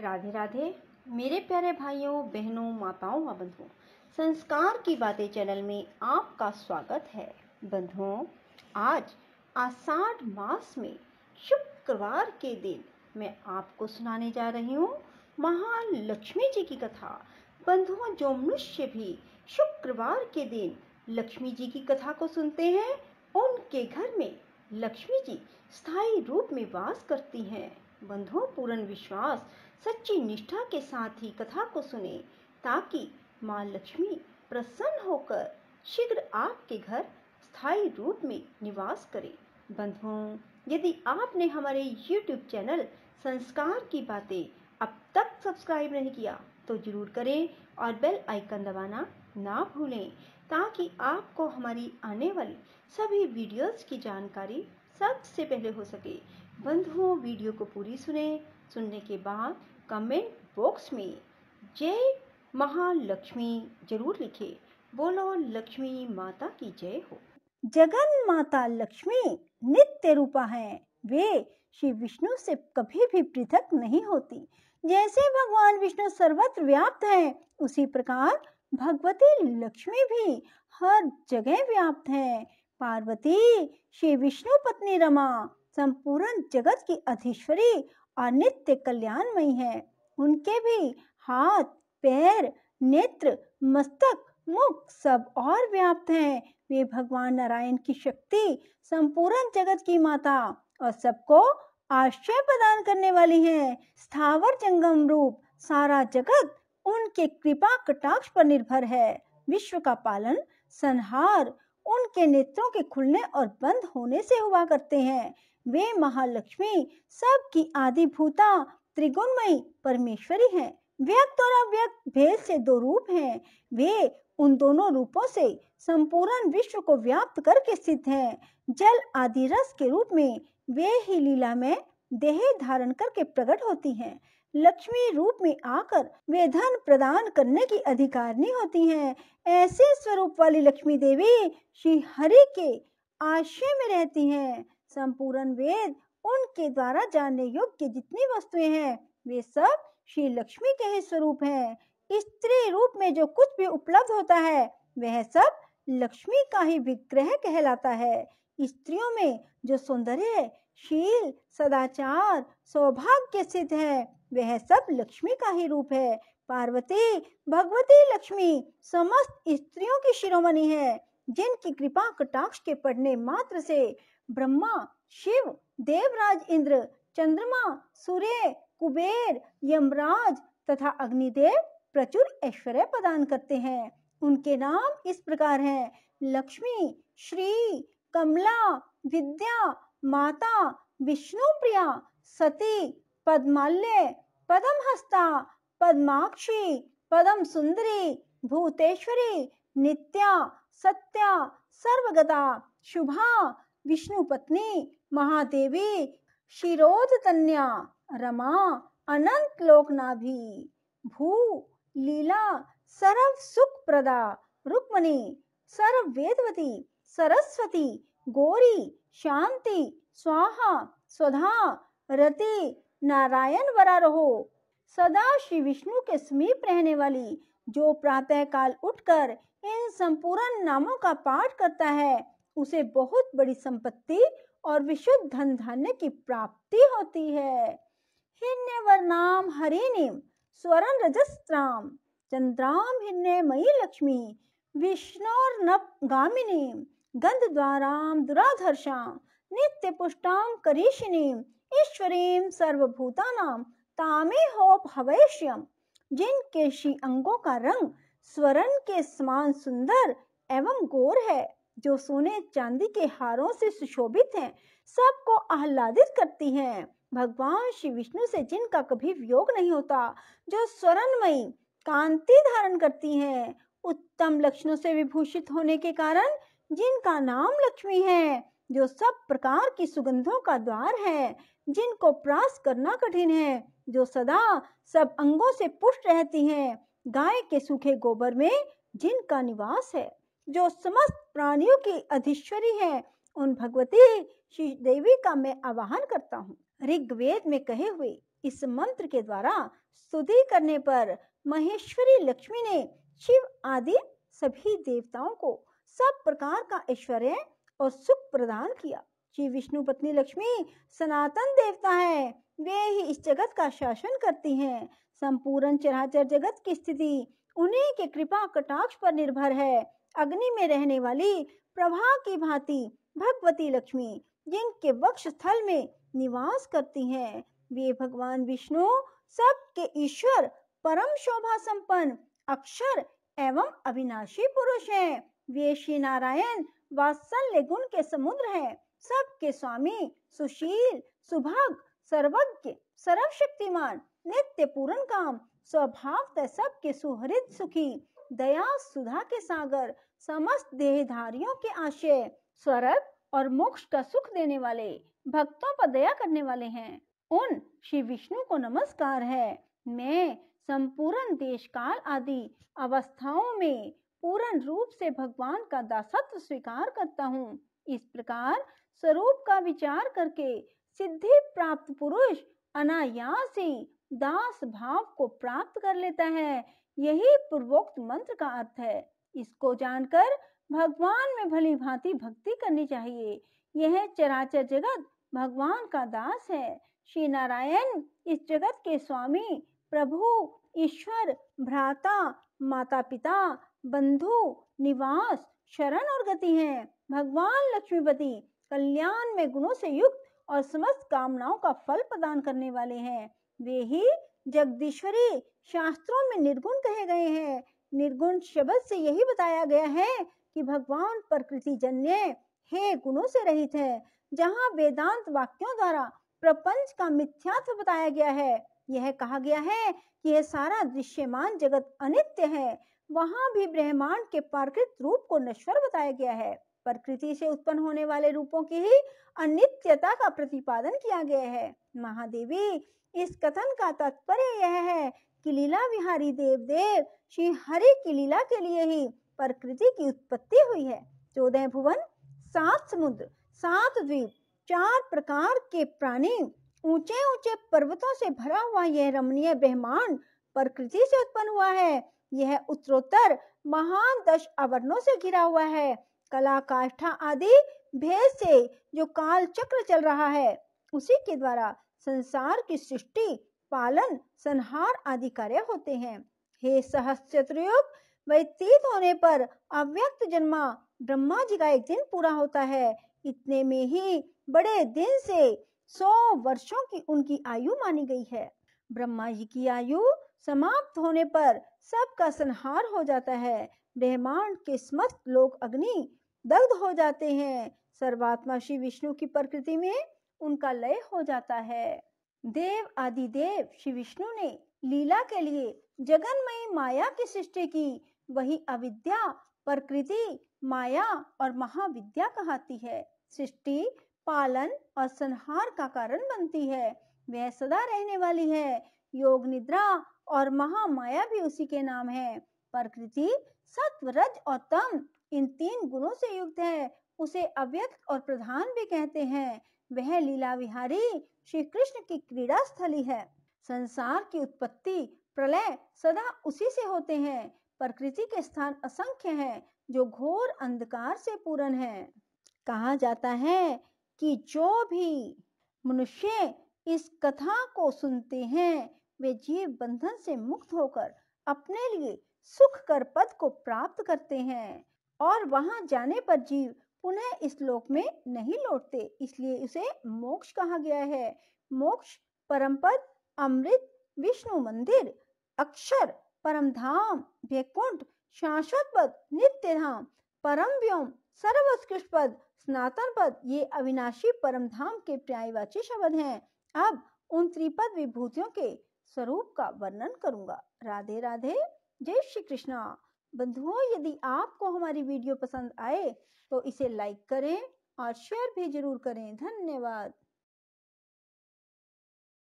राधे राधे मेरे प्यारे भाइयों बहनों माताओं व बंधुओं संस्कार की बातें चैनल में आपका स्वागत है बंधुओं आज आषाढ़ मास में शुक्रवार के दिन मैं आपको सुनाने जा रही हूँ महान लक्ष्मी जी की कथा बंधुओं जो मनुष्य भी शुक्रवार के दिन लक्ष्मी जी की कथा को सुनते हैं उनके घर में लक्ष्मी जी स्थायी रूप में वास करती हैं बंधुओं पूर्ण विश्वास सच्ची निष्ठा के साथ ही कथा को सुने ताकि माँ लक्ष्मी प्रसन्न होकर शीघ्र आपके घर स्थायी रूप में निवास करें बंधुओं यदि आपने हमारे YouTube चैनल संस्कार की बातें अब तक सब्सक्राइब नहीं किया तो जरूर करें और बेल आइकन दबाना ना भूलें ताकि आपको हमारी आने वाली सभी वीडियोस की जानकारी सबसे पहले हो सके बंधुओं वीडियो को पूरी सुने सुनने के बाद कमेंट बॉक्स में जय महालक्ष्मी जरूर लिखे बोलो लक्ष्मी माता की जय हो जगन माता लक्ष्मी नित्य रूपा है वे श्री विष्णु से कभी भी पृथक नहीं होती जैसे भगवान विष्णु सर्वत्र व्याप्त हैं उसी प्रकार भगवती लक्ष्मी भी हर जगह व्याप्त हैं पार्वती श्री विष्णु पत्नी रमा संपूर्ण जगत की अधीश्वरी और नित्य कल्याणमयी है उनके भी हाथ पैर नेत्र मस्तक मुख सब और व्याप्त हैं वे भगवान नारायण की शक्ति संपूर्ण जगत की माता और सबको आश्रय प्रदान करने वाली है स्थावर जंगम रूप सारा जगत उनके कृपा कटाक्ष पर निर्भर है विश्व का पालन संहार उनके नेत्रों के खुलने और बंद होने से हुआ करते हैं वे महालक्ष्मी सबकी आदिभूता त्रिगुणमयी परमेश्वरी हैं व्यक्त और अव्यक्त भेद से दो रूप हैं वे उन दोनों रूपों से संपूर्ण विश्व को व्याप्त करके स्थित हैं जल आदि रस के रूप में वे ही लीला में देह धारण करके प्रकट होती हैं लक्ष्मी रूप में आकर वे धन प्रदान करने की अधिकारनी होती हैं ऐसे स्वरूप वाली लक्ष्मी देवी श्री हरि के आशय में रहती हैं संपूर्ण वेद उनके द्वारा जानने योग्य जितनी वस्तुएं हैं वे सब श्री लक्ष्मी के ही स्वरूप हैं स्त्री रूप में जो कुछ भी उपलब्ध होता है वह सब लक्ष्मी का ही विग्रह कहलाता है स्त्रियों में जो सौंदर्य शील सदाचार सौभाग्य सिद्ध है वह सब लक्ष्मी का ही रूप है पार्वती भगवती लक्ष्मी समस्त स्त्रियों की शिरोमणि है जिनकी कृपा कटाक्ष के पढ़ने मात्र से ब्रह्मा शिव देवराज इंद्र चंद्रमा सूर्य कुबेर यमराज तथा अग्निदेव प्रचुर ऐश्वर्य प्रदान करते हैं उनके नाम इस प्रकार हैं लक्ष्मी श्री कमला विद्या माता विष्णु प्रिया सती पद्माल्य हस्ता पद्माक्षी पद्म सुंदरी भूतेश्वरी नित्या सत्या सर्वगता शुभा विष्णु पत्नी महादेवी शिरोध तन्या रमा अनंत लोकनाभि भू लीला सर्व सुख प्रदा रुक्मणी सर्व वेदवती सरस्वती गोरी शांति स्वाहा स्वधा रति नारायण वरा रहो सदा श्री विष्णु के समीप रहने वाली जो प्रातः काल उठकर इन संपूर्ण नामों का पाठ करता है उसे बहुत बड़ी संपत्ति और विशुद्ध धन धान्य की प्राप्ति होती है हिरण्य वर्णाम हरिणीम स्वरण रजस्त्राम चंद्राम हिरण्य मई लक्ष्मी विष्णोर नप गामिनी गंध द्वाराम दुराधर्षाम नित्य पुष्टाम करीशिनीम ईश्वरी सर्वभूतानाम तामे होप हवैश्यम जिन केशी अंगों का रंग स्वर्ण के समान सुंदर एवं गोर है जो सोने चांदी के हारों से सुशोभित हैं सबको आह्लादित करती हैं भगवान श्री विष्णु से जिनका कभी वियोग नहीं होता जो स्वर्णमयी कांति धारण करती हैं उत्तम लक्षणों से विभूषित होने के कारण जिनका नाम लक्ष्मी है जो सब प्रकार की सुगंधों का द्वार है जिनको प्रास करना कठिन है जो सदा सब अंगों से पुष्ट रहती हैं गाय के सूखे गोबर में जिनका निवास है जो समस्त प्राणियों की अधीश्वरी है उन भगवती श्री देवी का मैं आवाहन करता हूँ ऋग्वेद में कहे हुए इस मंत्र के द्वारा स्तुति करने पर महेश्वरी लक्ष्मी ने शिव आदि सभी देवताओं को सब प्रकार का ऐश्वर्य और सुख प्रदान किया श्री विष्णु पत्नी लक्ष्मी सनातन देवता है वे ही इस जगत का शासन करती हैं संपूर्ण चराचर जगत की स्थिति उन्हीं के कृपा कटाक्ष पर निर्भर है अग्नि में रहने वाली प्रभा की भांति भगवती लक्ष्मी जिनके वक्ष स्थल में निवास करती हैं वे भगवान विष्णु सबके ईश्वर परम शोभा संपन्न अक्षर एवं अविनाशी पुरुष हैं वे श्री नारायण वात्सल्य गुण के समुद्र हैं सबके स्वामी सुशील सुभाग सर्वज्ञ सर्वशक्तिमान नित्य पूर्ण काम स्वभाव सबके सुहृद सुखी दया सुधा के सागर समस्त देहधारियों के आशय स्वर्ग और मोक्ष का सुख देने वाले भक्तों पर दया करने वाले हैं उन श्री विष्णु को नमस्कार है मैं संपूर्ण देश काल आदि अवस्थाओं में पूर्ण रूप से भगवान का दासत्व स्वीकार करता हूँ इस प्रकार स्वरूप का विचार करके सिद्धि प्राप्त पुरुष अनायास ही दास भाव को प्राप्त कर लेता है यही पूर्वोक्त मंत्र का अर्थ है इसको जानकर भगवान में भली भांति भक्ति करनी चाहिए यह चराचर जगत भगवान का दास है श्री नारायण इस जगत के स्वामी प्रभु ईश्वर भ्राता माता पिता बंधु निवास शरण और गति हैं भगवान लक्ष्मीपति कल्याण में गुणों से युक्त और समस्त कामनाओं का फल प्रदान करने वाले हैं वे ही जगदीश्वरी शास्त्रों में निर्गुण कहे गए हैं निर्गुण शब्द से यही बताया गया है कि भगवान प्रकृति जन्य हे गुणों से रहित है जहाँ वेदांत वाक्यों द्वारा प्रपंच का मिथ्यात्व बताया गया है यह कहा गया है कि यह सारा दृश्यमान जगत अनित्य है वहाँ भी ब्रह्मांड के प्राकृत रूप को नश्वर बताया गया है प्रकृति से उत्पन्न होने वाले रूपों की ही अनित्यता का प्रतिपादन किया गया है महादेवी इस कथन का तात्पर्य यह है कि लीला विहारी देवदेव श्री हरि की लीला के लिए ही प्रकृति की उत्पत्ति हुई है चौदह भुवन सात समुद्र सात द्वीप चार प्रकार के प्राणी ऊंचे ऊंचे पर्वतों से भरा हुआ यह रमणीय ब्रह्मांड प्रकृति से उत्पन्न हुआ है यह उत्तरोत्तर महान दश आवरणों से घिरा हुआ है कला काष्ठा आदि भेद से जो काल चक्र चल रहा है उसी के द्वारा संसार की सृष्टि पालन संहार आदि कार्य होते हैं हे सहस्त्रयुग व्यतीत होने पर अव्यक्त जन्मा ब्रह्मा जी का एक दिन पूरा होता है इतने में ही बड़े दिन से सौ वर्षों की उनकी आयु मानी गई है ब्रह्मा जी की आयु समाप्त होने पर सबका संहार हो जाता है ब्रह्मांड के समस्त लोग अग्नि दग्ध हो जाते हैं सर्वात्मा श्री विष्णु की प्रकृति में उनका लय हो जाता है देव आदि देव श्री विष्णु ने लीला के लिए जगनमयी माया की सृष्टि की वही अविद्या प्रकृति माया और महाविद्या कहती है सृष्टि पालन और संहार का कारण बनती है वह सदा रहने वाली है योग निद्रा और महामाया भी उसी के नाम है प्रकृति सत्व रज और तम इन तीन गुणों से युक्त है उसे अव्यक्त और प्रधान भी कहते हैं वह लीला विहारी श्री कृष्ण की क्रीड़ा स्थली है संसार की उत्पत्ति प्रलय सदा उसी से होते हैं प्रकृति के स्थान असंख्य हैं जो घोर अंधकार से पूर्ण है कहा जाता है कि जो भी मनुष्य इस कथा को सुनते हैं वे जीव बंधन से मुक्त होकर अपने लिए सुख कर पद को प्राप्त करते हैं और वहां जाने पर जीव पुनः इस लोक में नहीं लौटते इसलिए उसे मोक्ष कहा गया है मोक्ष परम पद अमृत विष्णु मंदिर अक्षर परम धाम वैकुंठ शाश्वत पद नित्य धाम परम व्योम सर्वोत्कृष्ट पद स्नातन पद ये अविनाशी परम धाम के पर्यायवाची शब्द हैं अब उन त्रिपद विभूतियों के स्वरूप का वर्णन करूंगा राधे राधे जय श्री कृष्णा बंधुओं यदि आपको हमारी वीडियो पसंद आए तो इसे लाइक करें और शेयर भी जरूर करें धन्यवाद